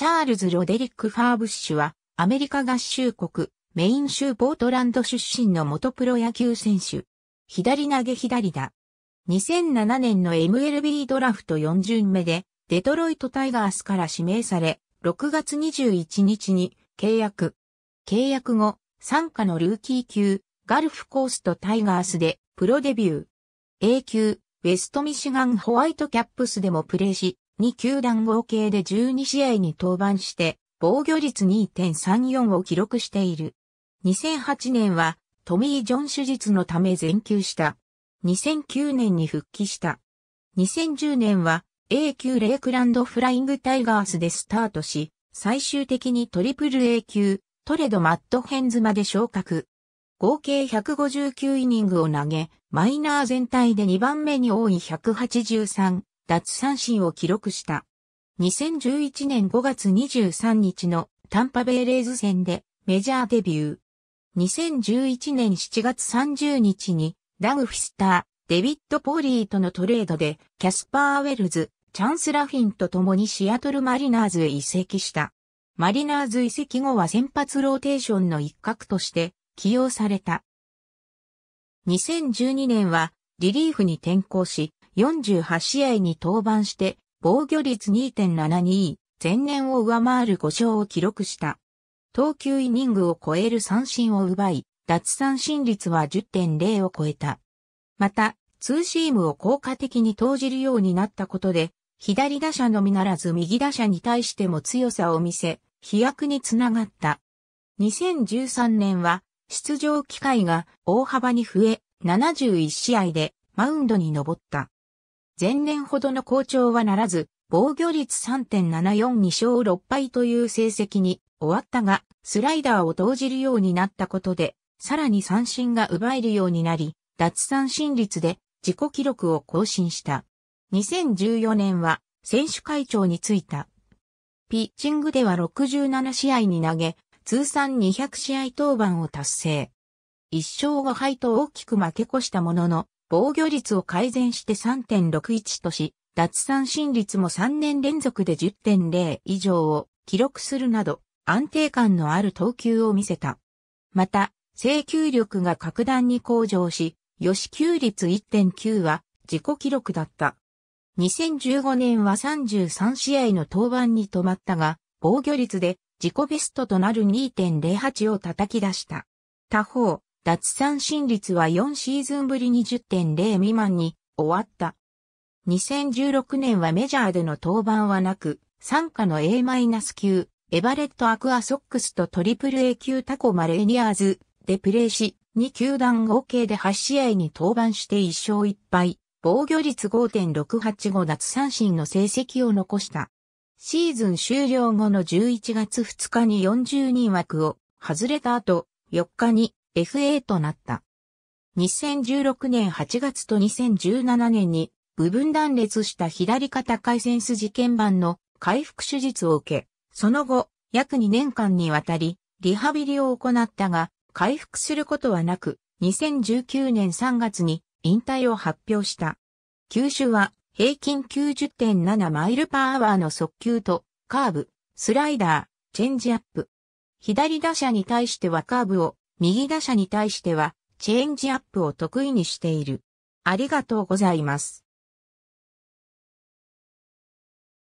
チャールズ・ロデリック・ファーブッシュは、アメリカ合衆国、メイン州ポートランド出身の元プロ野球選手。左投げ左だ。2007年の MLB ドラフト4巡目で、デトロイトタイガースから指名され、6月21日に契約。契約後、参加のルーキー級、ガルフコースとタイガースでプロデビュー。A 級、ウェストミシガンホワイトキャップスでもプレーし、2球団合計で12試合に登板して、防御率2.34を記録している。2008年はトミー・ジョン手術のため全休した。2009年に復帰した。2010年は A 級レイクランドフライングタイガースでスタートし、最終的にトリプル A 級、トレド・マット・ヘンズまで昇格。合計159イニングを投げ、マイナー全体で2番目に多い183、奪三振を記録した。2011年5月23日のタンパベイレーズ戦でメジャーデビュー。2011年7月30日にダグ・フィスター、デビッド・ポーリーとのトレードでキャスパー・ウェルズ、チャンス・ラフィンと共にシアトル・マリナーズへ移籍した。マリナーズ移籍後は先発ローテーションの一角として起用された。2012年はリリーフに転向し、48試合に登板して、防御率2.72、前年を上回る5勝を記録した。投球イニングを超える三振を奪い、脱三振率は10.0を超えた。また、ツーシームを効果的に投じるようになったことで、左打者のみならず右打者に対しても強さを見せ、飛躍につながった。2013年は、出場機会が大幅に増え、71試合でマウンドに登った。前年ほどの好調はならず、防御率3.742勝6敗という成績に終わったが、スライダーを投じるようになったことで、さらに三振が奪えるようになり、脱三振率で自己記録を更新した。2014年は選手会長に就いた。ピッチングでは67試合に投げ、通算200試合登板を達成。1勝5敗と大きく負け越したものの、防御率を改善して3.61とし、脱三振率も3年連続で10.0以上を記録するなど、安定感のある投球を見せた。また、制球力が格段に向上し、予支給率1.9は自己記録だった。2015年は33試合の登板に止まったが、防御率で自己ベストとなる2.08を叩き出した。他方、脱三振率は4シーズンぶり20.0未満に終わった。2016年はメジャーでの登板はなく、参加の A- 9エバレットアクアソックスとトリプル A 級タコマレーニアーズでプレーし、2球団合計で8試合に登板して1勝1敗、防御率5.685脱三振の成績を残した。シーズン終了後の11月2日に40人枠を外れた後、4日に FA となった。2016年8月と2017年に部分断裂した左肩回線筋腱板の回復手術を受け、その後約2年間にわたりリハビリを行ったが回復することはなく2019年3月に引退を発表した。球種は平均90.7マイルパーアワーの速球とカーブ、スライダー、チェンジアップ。左打者に対してはカーブを右打者に対しては、チェンジアップを得意にしている。ありがとうございます。